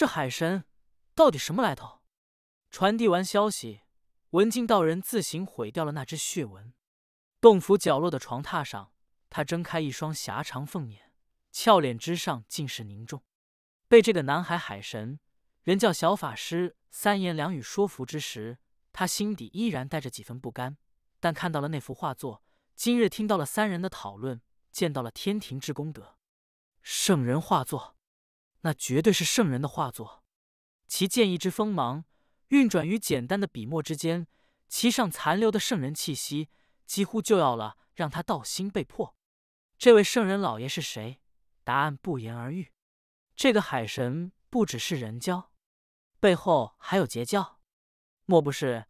这海神到底什么来头？传递完消息，文静道人自行毁掉了那只血纹。洞府角落的床榻上，他睁开一双狭长凤眼，俏脸之上尽是凝重。被这个南海海神，人叫小法师，三言两语说服之时，他心底依然带着几分不甘。但看到了那幅画作，今日听到了三人的讨论，见到了天庭之功德，圣人画作。那绝对是圣人的画作，其剑意之锋芒运转于简单的笔墨之间，其上残留的圣人气息几乎就要了让他道心被破。这位圣人老爷是谁？答案不言而喻。这个海神不只是人教，背后还有截教，莫不是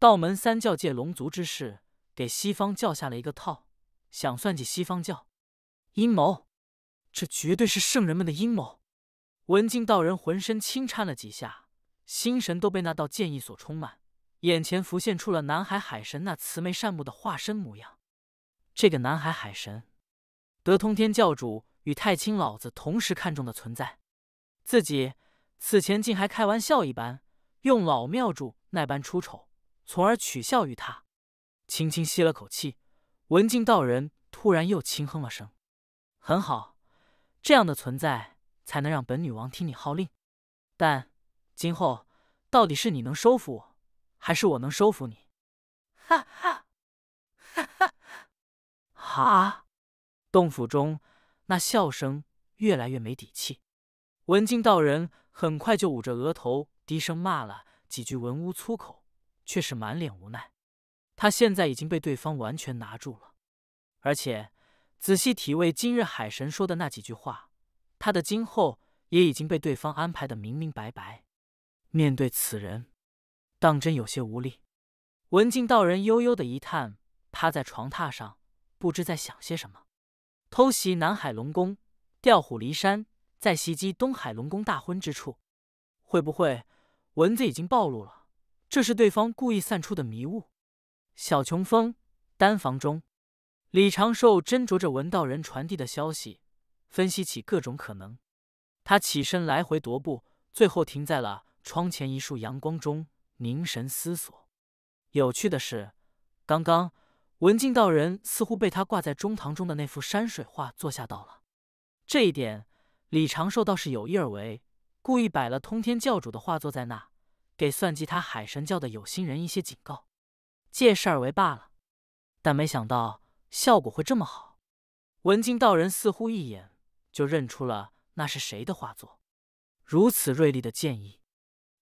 道门三教界龙族之事给西方教下了一个套，想算计西方教？阴谋！这绝对是圣人们的阴谋。文静道人浑身轻颤了几下，心神都被那道剑意所充满，眼前浮现出了南海海神那慈眉善目的化身模样。这个南海海神，得通天教主与太清老子同时看中的存在，自己此前竟还开玩笑一般用老庙主那般出丑，从而取笑于他。轻轻吸了口气，文静道人突然又轻哼了声：“很好，这样的存在。”才能让本女王听你号令，但今后到底是你能收服我，还是我能收服你？哈哈，哈哈，哈！洞府中那笑声越来越没底气。文静道人很快就捂着额头，低声骂了几句文屋粗口，却是满脸无奈。他现在已经被对方完全拿住了，而且仔细体味今日海神说的那几句话。他的今后也已经被对方安排的明明白白，面对此人，当真有些无力。文静道人悠悠的一叹，趴在床榻上，不知在想些什么。偷袭南海龙宫，调虎离山，再袭击东海龙宫大婚之处，会不会蚊子已经暴露了？这是对方故意散出的迷雾。小琼峰丹房中，李长寿斟酌着文道人传递的消息。分析起各种可能，他起身来回踱步，最后停在了窗前一束阳光中，凝神思索。有趣的是，刚刚文静道人似乎被他挂在中堂中的那幅山水画作吓到了。这一点，李长寿倒是有意而为，故意摆了通天教主的画作在那，给算计他海神教的有心人一些警告，借势而为罢了。但没想到效果会这么好，文静道人似乎一眼。就认出了那是谁的画作，如此锐利的剑意，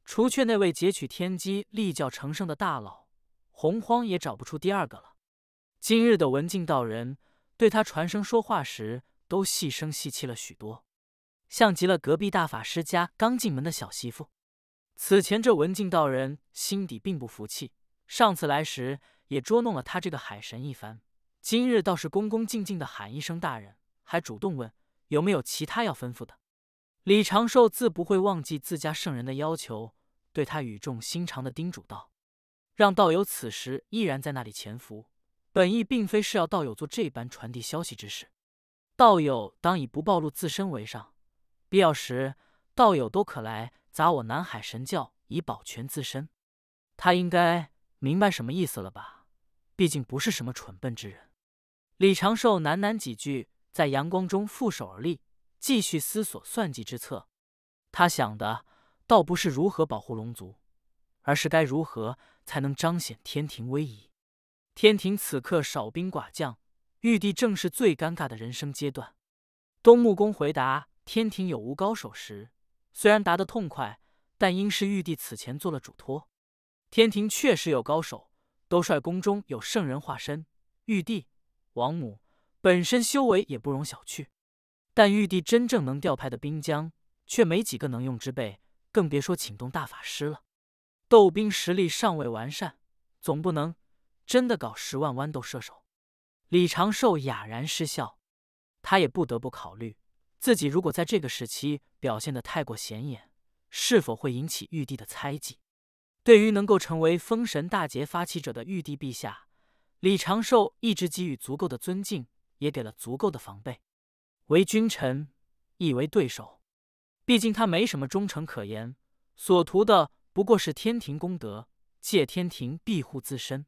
除却那位截取天机立教成圣的大佬，洪荒也找不出第二个了。今日的文静道人对他传声说话时，都细声细气了许多，像极了隔壁大法师家刚进门的小媳妇。此前这文静道人心底并不服气，上次来时也捉弄了他这个海神一番，今日倒是恭恭敬敬的喊一声大人，还主动问。有没有其他要吩咐的？李长寿自不会忘记自家圣人的要求，对他语重心长的叮嘱道：“让道友此时依然在那里潜伏，本意并非是要道友做这般传递消息之事。道友当以不暴露自身为上，必要时，道友都可来砸我南海神教，以保全自身。”他应该明白什么意思了吧？毕竟不是什么蠢笨之人。李长寿喃喃几句。在阳光中负手而立，继续思索算计之策。他想的倒不是如何保护龙族，而是该如何才能彰显天庭威仪。天庭此刻少兵寡将，玉帝正是最尴尬的人生阶段。东木公回答天庭有无高手时，虽然答得痛快，但应是玉帝此前做了嘱托，天庭确实有高手，都率宫中有圣人化身。玉帝、王母。本身修为也不容小觑，但玉帝真正能调派的兵将却没几个能用之辈，更别说请动大法师了。斗兵实力尚未完善，总不能真的搞十万豌豆射手。李长寿哑然失笑，他也不得不考虑自己如果在这个时期表现得太过显眼，是否会引起玉帝的猜忌。对于能够成为封神大劫发起者的玉帝陛下，李长寿一直给予足够的尊敬。也给了足够的防备，为君臣亦为对手，毕竟他没什么忠诚可言，所图的不过是天庭功德，借天庭庇护自身，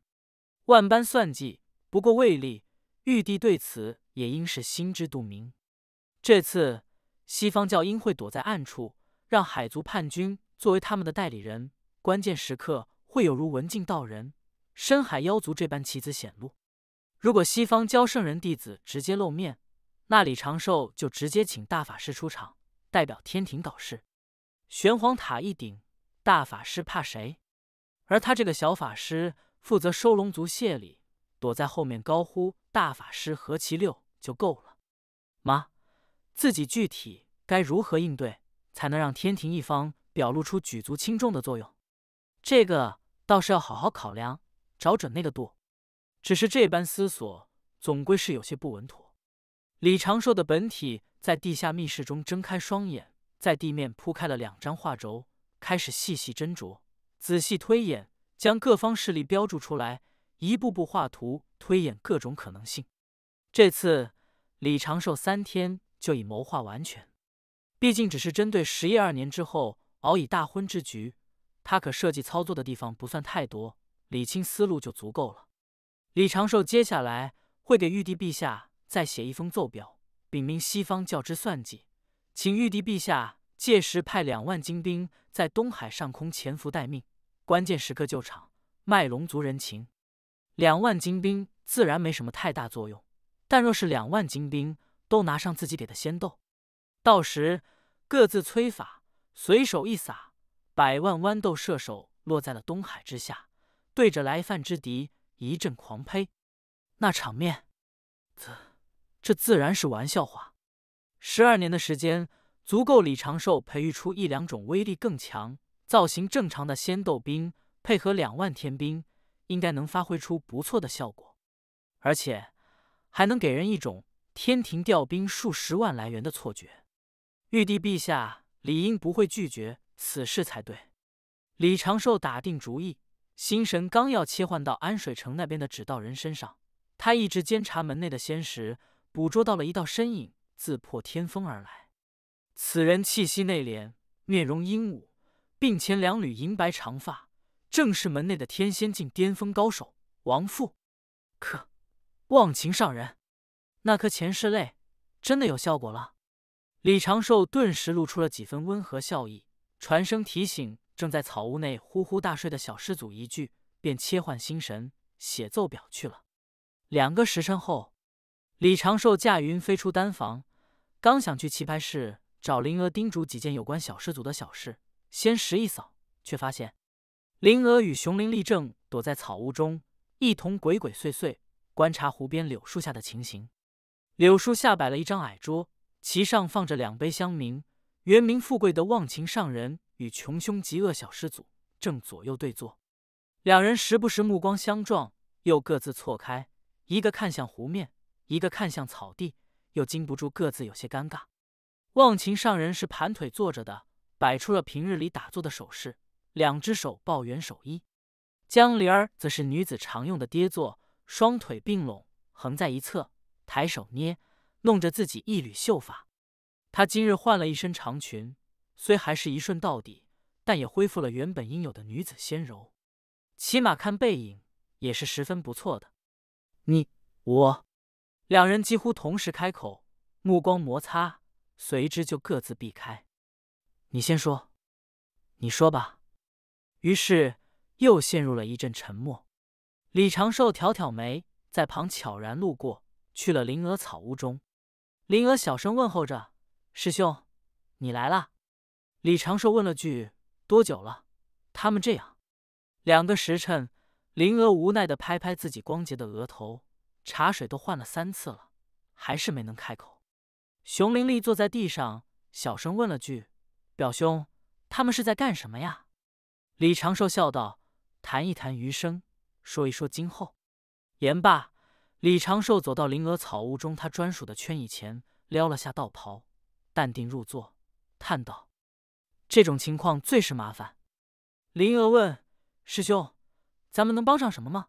万般算计不过未立。玉帝对此也应是心知肚明。这次西方教应会躲在暗处，让海族叛军作为他们的代理人，关键时刻会有如文静道人、深海妖族这般棋子显露。如果西方教圣人弟子直接露面，那李长寿就直接请大法师出场，代表天庭搞事。玄黄塔一顶，大法师怕谁？而他这个小法师负责收龙族谢礼，躲在后面高呼“大法师何其六”就够了。妈，自己具体该如何应对，才能让天庭一方表露出举足轻重的作用？这个倒是要好好考量，找准那个度。只是这般思索，总归是有些不稳妥。李长寿的本体在地下密室中睁开双眼，在地面铺开了两张画轴，开始细细斟酌、仔细推演，将各方势力标注出来，一步步画图推演各种可能性。这次李长寿三天就已谋划完全，毕竟只是针对十一二年之后敖以大婚之局，他可设计操作的地方不算太多，理清思路就足够了。李长寿接下来会给玉帝陛下再写一封奏表，禀明西方教之算计，请玉帝陛下届时派两万精兵在东海上空潜伏待命，关键时刻救场，卖龙族人情。两万精兵自然没什么太大作用，但若是两万精兵都拿上自己给的仙豆，到时各自催法，随手一撒，百万豌豆射手落在了东海之下，对着来犯之敌。一阵狂呸，那场面，这这自然是玩笑话。十二年的时间足够李长寿培育出一两种威力更强、造型正常的仙斗兵，配合两万天兵，应该能发挥出不错的效果，而且还能给人一种天庭调兵数十万来源的错觉。玉帝陛下理应不会拒绝此事才对。李长寿打定主意。心神刚要切换到安水城那边的指道人身上，他一直监察门内的仙石，捕捉到了一道身影自破天峰而来。此人气息内敛，面容英武，鬓前两缕银白长发，正是门内的天仙境巅峰高手王父。可，忘情上人，那颗前世泪真的有效果了。李长寿顿时露出了几分温和笑意，传声提醒。正在草屋内呼呼大睡的小师祖，一句便切换心神写奏表去了。两个时辰后，李长寿驾云飞出丹房，刚想去棋牌室找灵娥叮嘱几件有关小师祖的小事，先拾一扫，却发现灵娥与熊林立正躲在草屋中，一同鬼鬼祟祟观察湖边柳树下的情形。柳树下摆了一张矮桌，其上放着两杯香茗。原名富贵的忘情上人。与穷凶极恶小师祖正左右对坐，两人时不时目光相撞，又各自错开，一个看向湖面，一个看向草地，又禁不住各自有些尴尬。忘情上人是盘腿坐着的，摆出了平日里打坐的手势，两只手抱圆手一。江离儿则是女子常用的跌坐，双腿并拢横在一侧，抬手捏弄着自己一缕秀发。她今日换了一身长裙。虽还是一瞬到底，但也恢复了原本应有的女子纤柔，起码看背影也是十分不错的。你我两人几乎同时开口，目光摩擦，随之就各自避开。你先说，你说吧。于是又陷入了一阵沉默。李长寿挑挑眉，在旁悄然路过，去了灵娥草屋中。灵娥小声问候着：“师兄，你来了。”李长寿问了句：“多久了？他们这样？”两个时辰。林娥无奈的拍拍自己光洁的额头，茶水都换了三次了，还是没能开口。熊玲丽坐在地上，小声问了句：“表兄，他们是在干什么呀？”李长寿笑道：“谈一谈余生，说一说今后。”言罢，李长寿走到灵娥草屋中他专属的圈椅前，撩了下道袍，淡定入座，叹道。这种情况最是麻烦。林娥问：“师兄，咱们能帮上什么吗？”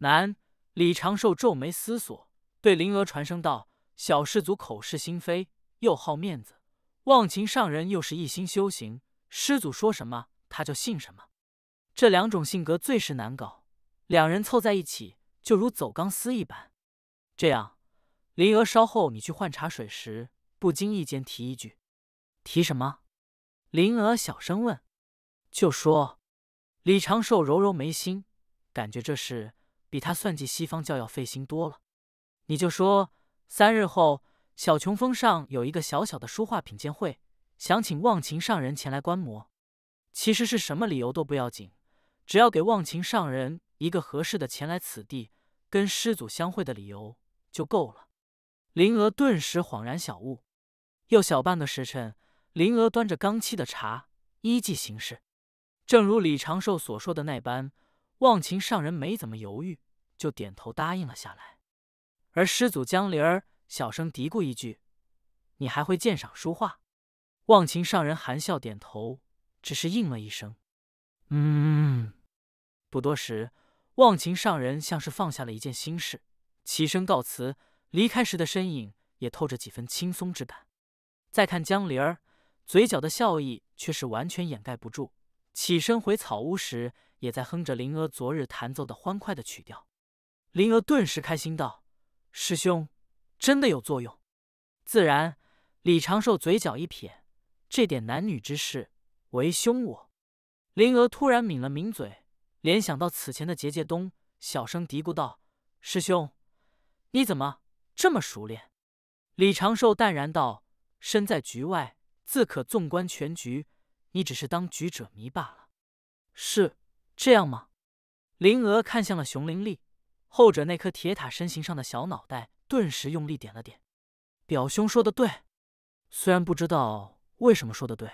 难。李长寿皱眉思索，对林娥传声道：“小氏祖口是心非，又好面子；忘情上人又是一心修行，师祖说什么他就信什么。这两种性格最是难搞，两人凑在一起就如走钢丝一般。”这样，林娥稍后你去换茶水时，不经意间提一句。提什么？灵娥小声问：“就说李长寿揉揉眉心，感觉这事比他算计西方教要费心多了。你就说，三日后小琼峰上有一个小小的书画品鉴会，想请忘情上人前来观摩。其实是什么理由都不要紧，只要给忘情上人一个合适的前来此地跟师祖相会的理由就够了。”灵娥顿时恍然小悟。又小半个时辰。林娥端着刚沏的茶，依计行事。正如李长寿所说的那般，忘情上人没怎么犹豫，就点头答应了下来。而师祖江离儿小声嘀咕一句：“你还会鉴赏书画？”忘情上人含笑点头，只是应了一声：“嗯。”不多时，忘情上人像是放下了一件心事，起身告辞，离开时的身影也透着几分轻松之感。再看江离儿。嘴角的笑意却是完全掩盖不住。起身回草屋时，也在哼着灵娥昨日弹奏的欢快的曲调。灵娥顿时开心道：“师兄，真的有作用？”自然，李长寿嘴角一撇：“这点男女之事，为兄我……”灵娥突然抿了抿嘴，联想到此前的结界东，小声嘀咕道：“师兄，你怎么这么熟练？”李长寿淡然道：“身在局外。”自可纵观全局，你只是当局者迷罢了。是这样吗？林娥看向了熊灵力，后者那颗铁塔身形上的小脑袋顿时用力点了点。表兄说的对，虽然不知道为什么说的对，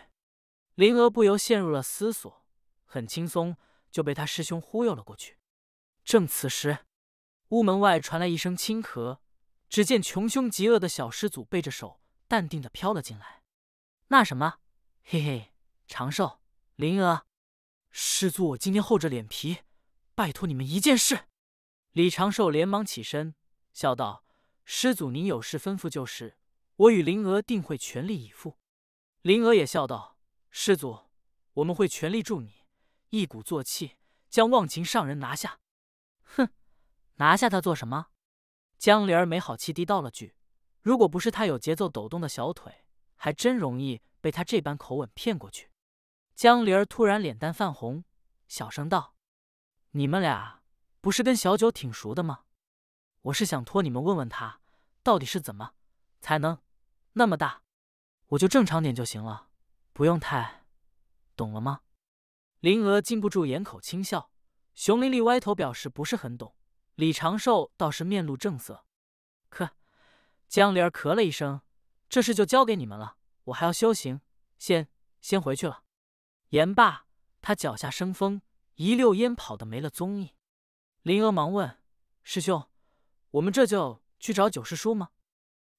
林娥不由陷入了思索。很轻松就被他师兄忽悠了过去。正此时，屋门外传来一声轻咳，只见穷凶极恶的小师祖背着手，淡定的飘了进来。那什么，嘿嘿，长寿灵儿，师祖，我今天厚着脸皮，拜托你们一件事。李长寿连忙起身，笑道：“师祖，您有事吩咐就是，我与灵儿定会全力以赴。”灵儿也笑道：“师祖，我们会全力助你，一鼓作气将忘情上人拿下。”哼，拿下他做什么？江灵儿没好气地道了句：“如果不是他有节奏抖动的小腿。”还真容易被他这般口吻骗过去。江离儿突然脸蛋泛红，小声道：“你们俩不是跟小九挺熟的吗？我是想托你们问问他，到底是怎么才能那么大，我就正常点就行了，不用太懂了吗？”林娥禁不住掩口轻笑，熊玲玲歪头表示不是很懂，李长寿倒是面露正色。咳，江离儿咳了一声。这事就交给你们了，我还要修行，先先回去了。言罢，他脚下生风，一溜烟跑得没了踪影。林娥忙问：“师兄，我们这就去找九师叔吗？”“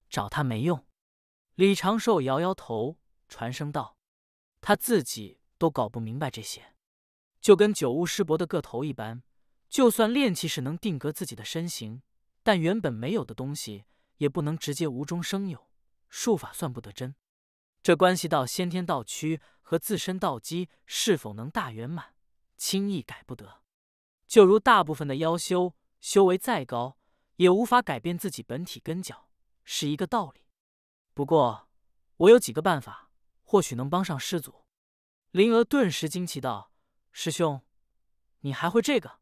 找他没用。”李长寿摇摇头，传声道：“他自己都搞不明白这些，就跟九悟师伯的个头一般。就算炼气是能定格自己的身形，但原本没有的东西也不能直接无中生有。”术法算不得真，这关系到先天道躯和自身道基是否能大圆满，轻易改不得。就如大部分的妖修，修为再高，也无法改变自己本体根脚，是一个道理。不过，我有几个办法，或许能帮上师祖。灵儿顿时惊奇道：“师兄，你还会这个？”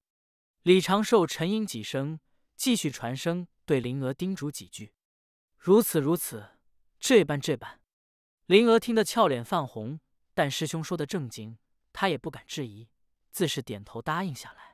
李长寿沉吟几声，继续传声对灵儿叮嘱几句：“如此如此。”这般这般，林娥听得俏脸泛红，但师兄说的正经，她也不敢质疑，自是点头答应下来。